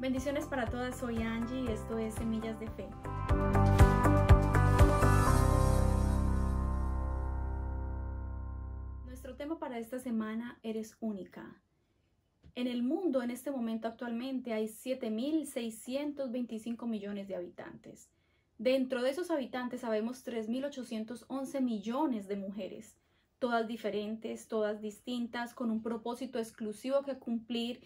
Bendiciones para todas, soy Angie y esto es Semillas de Fe. Nuestro tema para esta semana, eres única. En el mundo en este momento actualmente hay 7.625 millones de habitantes. Dentro de esos habitantes sabemos 3.811 millones de mujeres, todas diferentes, todas distintas, con un propósito exclusivo que cumplir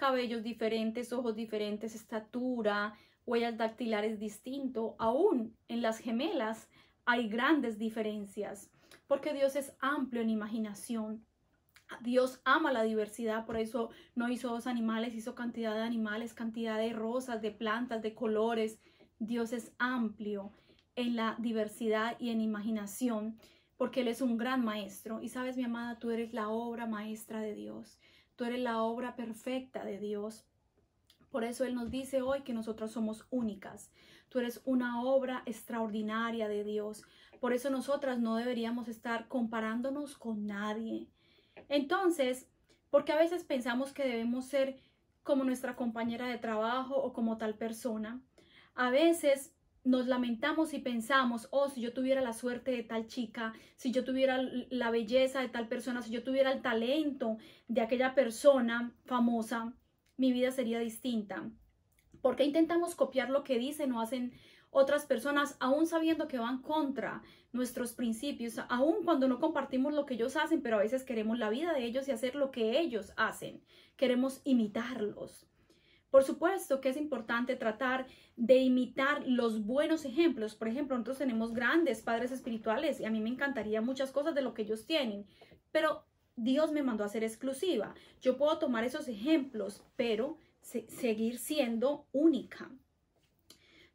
cabellos diferentes, ojos diferentes, estatura, huellas dactilares distinto, aún en las gemelas hay grandes diferencias, porque Dios es amplio en imaginación. Dios ama la diversidad, por eso no hizo dos animales, hizo cantidad de animales, cantidad de rosas, de plantas, de colores. Dios es amplio en la diversidad y en imaginación, porque Él es un gran maestro. Y sabes, mi amada, tú eres la obra maestra de Dios. Tú eres la obra perfecta de Dios. Por eso Él nos dice hoy que nosotros somos únicas. Tú eres una obra extraordinaria de Dios. Por eso nosotras no deberíamos estar comparándonos con nadie. Entonces, porque a veces pensamos que debemos ser como nuestra compañera de trabajo o como tal persona. A veces nos lamentamos y pensamos, oh, si yo tuviera la suerte de tal chica, si yo tuviera la belleza de tal persona, si yo tuviera el talento de aquella persona famosa, mi vida sería distinta. Porque intentamos copiar lo que dicen o hacen otras personas, aún sabiendo que van contra nuestros principios, aún cuando no compartimos lo que ellos hacen, pero a veces queremos la vida de ellos y hacer lo que ellos hacen? Queremos imitarlos. Por supuesto que es importante tratar de imitar los buenos ejemplos. Por ejemplo, nosotros tenemos grandes padres espirituales y a mí me encantaría muchas cosas de lo que ellos tienen, pero Dios me mandó a ser exclusiva. Yo puedo tomar esos ejemplos, pero seguir siendo única.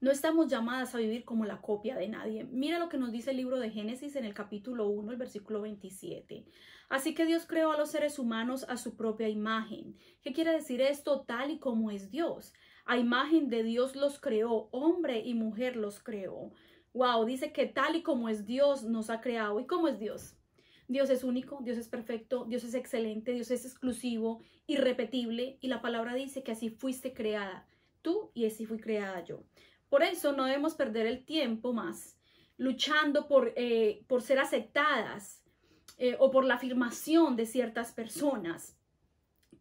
No estamos llamadas a vivir como la copia de nadie. Mira lo que nos dice el libro de Génesis en el capítulo 1, el versículo 27. Así que Dios creó a los seres humanos a su propia imagen. ¿Qué quiere decir esto? Tal y como es Dios. A imagen de Dios los creó, hombre y mujer los creó. Wow, dice que tal y como es Dios nos ha creado. ¿Y cómo es Dios? Dios es único, Dios es perfecto, Dios es excelente, Dios es exclusivo, irrepetible y la palabra dice que así fuiste creada tú y así fui creada yo. Por eso no debemos perder el tiempo más luchando por, eh, por ser aceptadas eh, o por la afirmación de ciertas personas.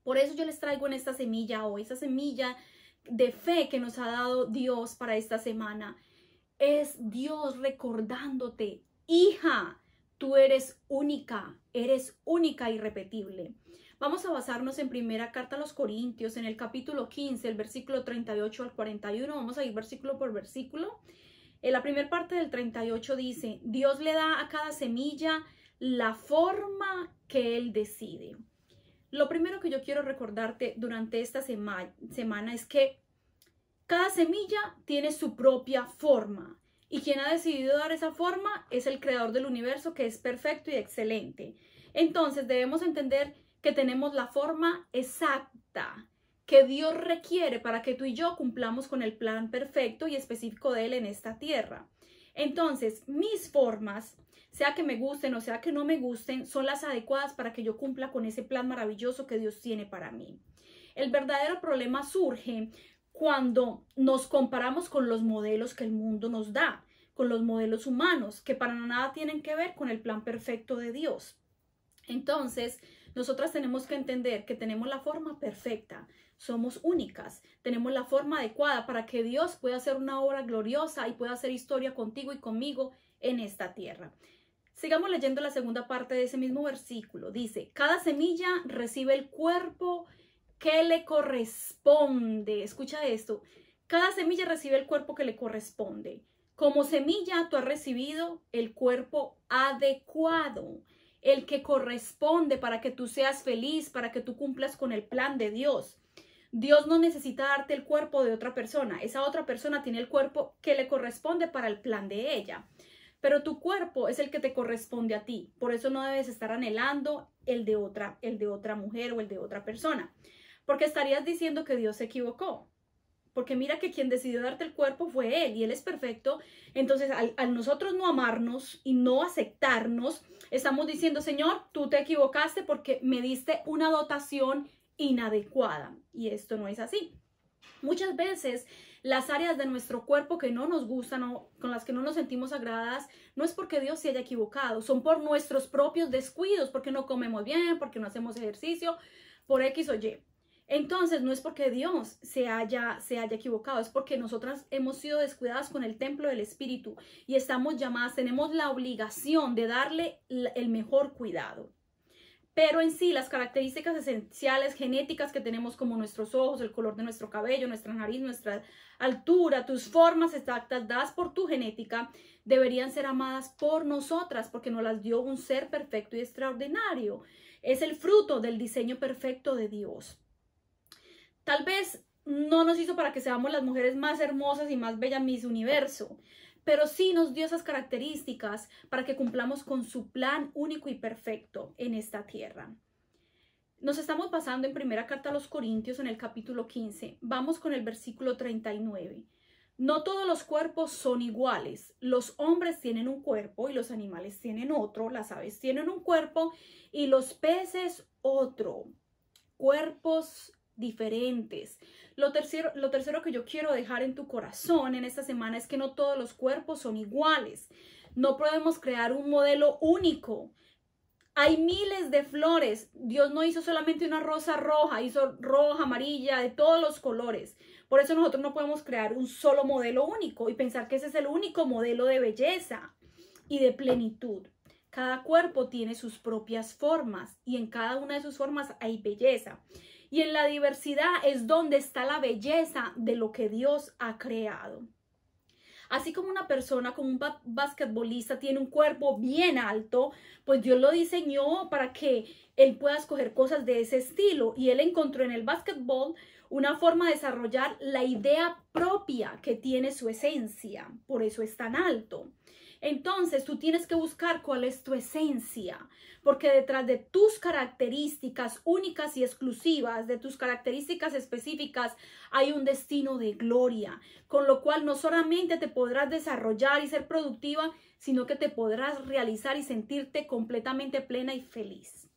Por eso yo les traigo en esta semilla hoy, esa semilla de fe que nos ha dado Dios para esta semana. Es Dios recordándote, hija, tú eres única, eres única y repetible. Vamos a basarnos en primera carta a los Corintios, en el capítulo 15, el versículo 38 al 41. Vamos a ir versículo por versículo. En la primera parte del 38 dice, Dios le da a cada semilla la forma que Él decide. Lo primero que yo quiero recordarte durante esta semana es que cada semilla tiene su propia forma y quien ha decidido dar esa forma es el creador del universo que es perfecto y excelente. Entonces debemos entender que tenemos la forma exacta que Dios requiere para que tú y yo cumplamos con el plan perfecto y específico de Él en esta tierra. Entonces, mis formas, sea que me gusten o sea que no me gusten, son las adecuadas para que yo cumpla con ese plan maravilloso que Dios tiene para mí. El verdadero problema surge cuando nos comparamos con los modelos que el mundo nos da, con los modelos humanos, que para nada tienen que ver con el plan perfecto de Dios. Entonces, nosotras tenemos que entender que tenemos la forma perfecta, somos únicas, tenemos la forma adecuada para que Dios pueda hacer una obra gloriosa y pueda hacer historia contigo y conmigo en esta tierra. Sigamos leyendo la segunda parte de ese mismo versículo. Dice, cada semilla recibe el cuerpo que le corresponde. Escucha esto. Cada semilla recibe el cuerpo que le corresponde. Como semilla tú has recibido el cuerpo adecuado el que corresponde para que tú seas feliz, para que tú cumplas con el plan de Dios. Dios no necesita darte el cuerpo de otra persona, esa otra persona tiene el cuerpo que le corresponde para el plan de ella. Pero tu cuerpo es el que te corresponde a ti, por eso no debes estar anhelando el de otra, el de otra mujer o el de otra persona, porque estarías diciendo que Dios se equivocó porque mira que quien decidió darte el cuerpo fue Él y Él es perfecto. Entonces, al, nosotros no amarnos y no aceptarnos, estamos diciendo, Señor, tú te equivocaste porque me diste una dotación inadecuada. Y esto no es así. Muchas veces las áreas de nuestro cuerpo que no nos gustan o con las que no nos sentimos agradadas, no es porque Dios se haya equivocado, son por nuestros propios descuidos, porque no comemos bien, porque no hacemos ejercicio, por X o Y. Entonces, no es porque Dios se haya, se haya equivocado, es porque nosotras hemos sido descuidadas con el templo del Espíritu y estamos llamadas, tenemos la obligación de darle el mejor cuidado. Pero en sí, las características esenciales genéticas que tenemos, como nuestros ojos, el color de nuestro cabello, nuestra nariz, nuestra altura, tus formas exactas dadas por tu genética, deberían ser amadas por nosotras, porque nos las dio un ser perfecto y extraordinario. Es el fruto del diseño perfecto de Dios tal vez no nos hizo para que seamos las mujeres más hermosas y más bellas en mis Universo, pero sí nos dio esas características para que cumplamos con su plan único y perfecto en esta tierra. Nos estamos pasando en primera carta a los Corintios en el capítulo 15. Vamos con el versículo 39. No todos los cuerpos son iguales. Los hombres tienen un cuerpo y los animales tienen otro. Las aves tienen un cuerpo y los peces otro. Cuerpos diferentes. Lo tercero, lo tercero que yo quiero dejar en tu corazón en esta semana es que no todos los cuerpos son iguales. No podemos crear un modelo único. Hay miles de flores. Dios no hizo solamente una rosa roja, hizo roja, amarilla, de todos los colores. Por eso nosotros no podemos crear un solo modelo único y pensar que ese es el único modelo de belleza y de plenitud. Cada cuerpo tiene sus propias formas y en cada una de sus formas hay belleza. Y en la diversidad es donde está la belleza de lo que Dios ha creado. Así como una persona, como un basquetbolista, tiene un cuerpo bien alto, pues Dios lo diseñó para que él pueda escoger cosas de ese estilo. Y él encontró en el basquetbol una forma de desarrollar la idea propia que tiene su esencia. Por eso es tan alto. Entonces tú tienes que buscar cuál es tu esencia, porque detrás de tus características únicas y exclusivas, de tus características específicas, hay un destino de gloria, con lo cual no solamente te podrás desarrollar y ser productiva, sino que te podrás realizar y sentirte completamente plena y feliz.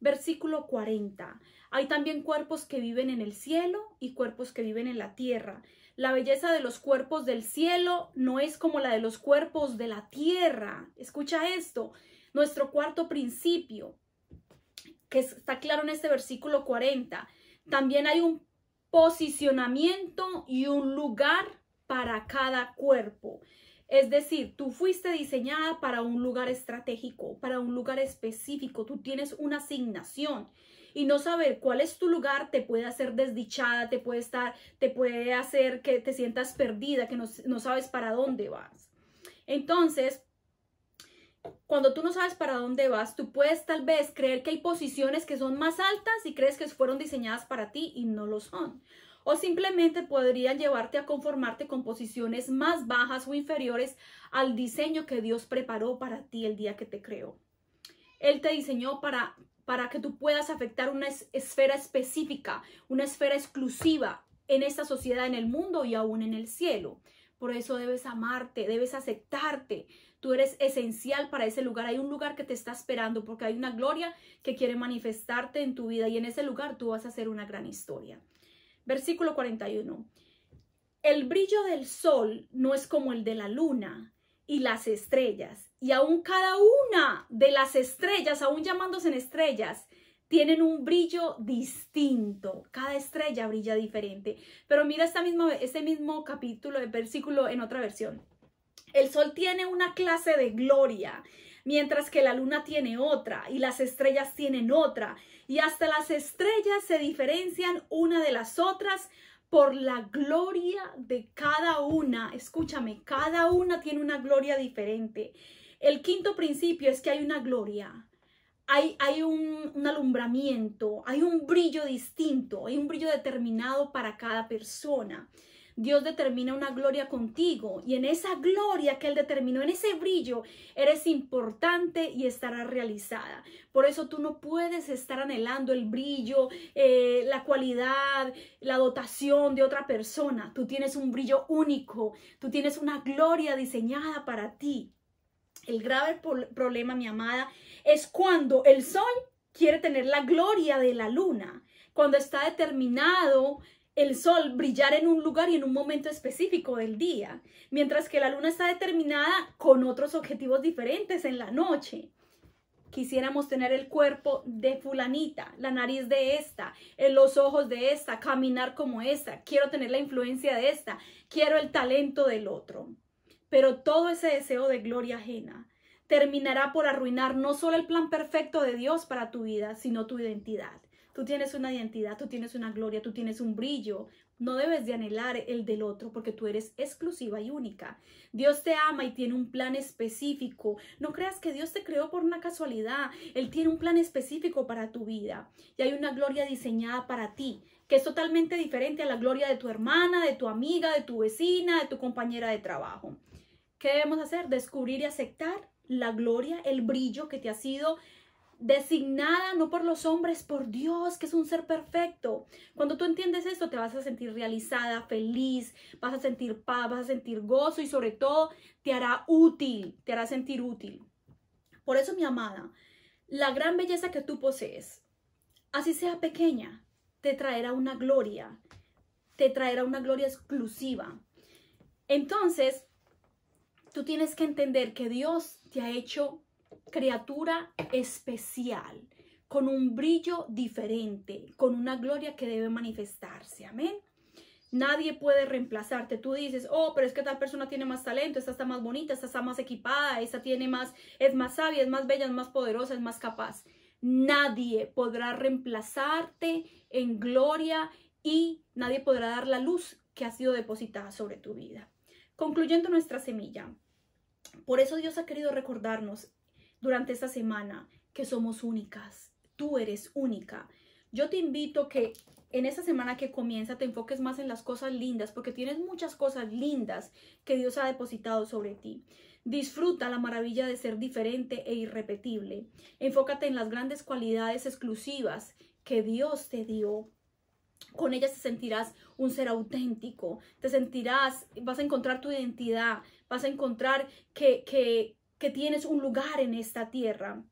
Versículo 40. Hay también cuerpos que viven en el cielo y cuerpos que viven en la tierra. La belleza de los cuerpos del cielo no es como la de los cuerpos de la tierra. Escucha esto, nuestro cuarto principio, que está claro en este versículo 40. También hay un posicionamiento y un lugar para cada cuerpo. Es decir, tú fuiste diseñada para un lugar estratégico, para un lugar específico, tú tienes una asignación y no saber cuál es tu lugar te puede hacer desdichada, te puede estar, te puede hacer que te sientas perdida, que no, no sabes para dónde vas. Entonces, cuando tú no sabes para dónde vas, tú puedes tal vez creer que hay posiciones que son más altas y crees que fueron diseñadas para ti y no lo son. O simplemente podrían llevarte a conformarte con posiciones más bajas o inferiores al diseño que Dios preparó para ti el día que te creó. Él te diseñó para para que tú puedas afectar una esfera específica, una esfera exclusiva en esta sociedad, en el mundo y aún en el cielo. Por eso debes amarte, debes aceptarte. Tú eres esencial para ese lugar. Hay un lugar que te está esperando porque hay una gloria que quiere manifestarte en tu vida y en ese lugar tú vas a hacer una gran historia. Versículo 41. El brillo del sol no es como el de la luna, y las estrellas. Y aún cada una de las estrellas, aún llamándose en estrellas, tienen un brillo distinto. Cada estrella brilla diferente. Pero mira esta misma, este mismo capítulo, de versículo en otra versión. El sol tiene una clase de gloria, mientras que la luna tiene otra y las estrellas tienen otra. Y hasta las estrellas se diferencian una de las otras por la gloria de cada una. Escúchame, cada una tiene una gloria diferente. El quinto principio es que hay una gloria, hay, un, un, alumbramiento, hay un brillo distinto, hay un brillo determinado para cada persona. Dios determina una gloria contigo y en esa gloria que Él determinó, en ese brillo, eres importante y estará realizada. Por eso tú no puedes estar anhelando el brillo, eh, la cualidad, la dotación de otra persona. Tú tienes un brillo único, tú tienes una gloria diseñada para ti. El grave problema, mi amada, es cuando el sol quiere tener la gloria de la luna, cuando está determinado el sol brillar en un lugar y en un momento específico del día, mientras que la luna está determinada con otros objetivos diferentes en la noche. Quisiéramos tener el cuerpo de fulanita, la nariz de esta, eh, los ojos de esta, caminar como esta, quiero tener la influencia de esta, quiero el talento del otro. Pero todo ese deseo de gloria ajena terminará por arruinar no solo el plan perfecto de Dios para tu vida, sino tu identidad. Tú tienes una identidad, tú tienes una gloria, tú tienes un brillo. No debes de anhelar el del otro porque tú eres exclusiva y única. Dios te ama y tiene un plan específico. No creas que Dios te creó por una casualidad. Él tiene un plan específico para tu vida y hay una gloria diseñada para ti que es totalmente diferente a la gloria de tu hermana, de tu amiga, de tu vecina, de tu compañera de trabajo. ¿Qué debemos hacer? Descubrir y aceptar la gloria, el brillo que te ha sido designada no por los hombres, por Dios, que es un ser perfecto. Cuando tú entiendes esto, te vas a sentir realizada, feliz, vas a sentir paz, vas a sentir gozo y sobre todo te hará útil, te hará sentir útil. Por eso, mi amada, la gran belleza que tú posees, así sea pequeña, te traerá una gloria, te traerá una gloria exclusiva. Entonces, tú tienes que entender que Dios te ha hecho criatura especial, con un brillo diferente, con una gloria que debe manifestarse. Amén. Nadie puede reemplazarte. Tú dices, oh, pero es que tal persona tiene más talento, esta está más bonita, esta está más equipada, esta tiene más, es más sabia, es más bella, es más poderosa, es más capaz. Nadie podrá reemplazarte en gloria y nadie podrá dar la luz que ha sido depositada sobre tu vida. Concluyendo nuestra semilla, por eso Dios ha querido recordarnos durante esta semana que somos únicas. Tú eres única. Yo te invito que en esta semana que comienza te enfoques más en las cosas lindas porque tienes muchas cosas lindas que Dios ha depositado sobre ti. Disfruta la maravilla de ser diferente e irrepetible. Enfócate en las grandes cualidades exclusivas que Dios te dio. Con ellas te sentirás un ser auténtico, te sentirás, vas a encontrar tu identidad, vas a encontrar que, que, que tienes un lugar en esta tierra.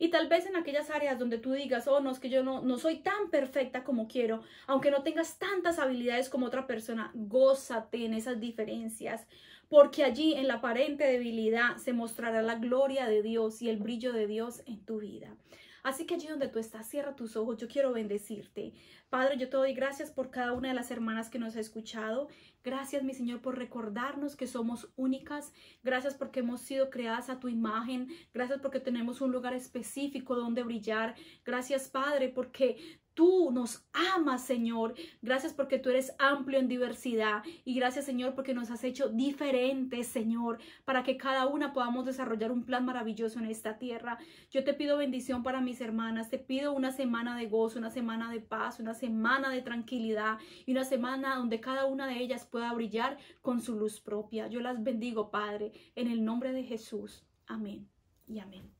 Y tal vez en aquellas áreas donde tú digas, oh, no, es que yo no, no soy tan perfecta como quiero, aunque no tengas tantas habilidades como otra persona, gózate en esas diferencias, porque allí en la aparente debilidad se mostrará la gloria de Dios y el brillo de Dios en tu vida. Así que allí donde tú estás, cierra tus ojos, yo quiero bendecirte. Padre, yo te doy gracias por cada una de las hermanas que nos ha escuchado. Gracias, mi Señor, por recordarnos que somos únicas. Gracias porque hemos sido creadas a tu imagen. Gracias porque tenemos un lugar específico donde brillar. Gracias, Padre, porque tú nos amas, Señor. Gracias porque tú eres amplio en diversidad y gracias, Señor, porque nos has hecho diferentes, Señor, para que cada una podamos desarrollar un plan maravilloso en esta tierra. Yo te pido bendición para mis hermanas, te pido una semana de gozo, una semana de paz, una semana de tranquilidad y una semana donde cada una de ellas pueda brillar con su luz propia. Yo las bendigo, Padre, en el nombre de Jesús. Amén y amén.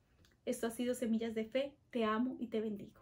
Esto ha sido Semillas de Fe. Te amo y te bendigo.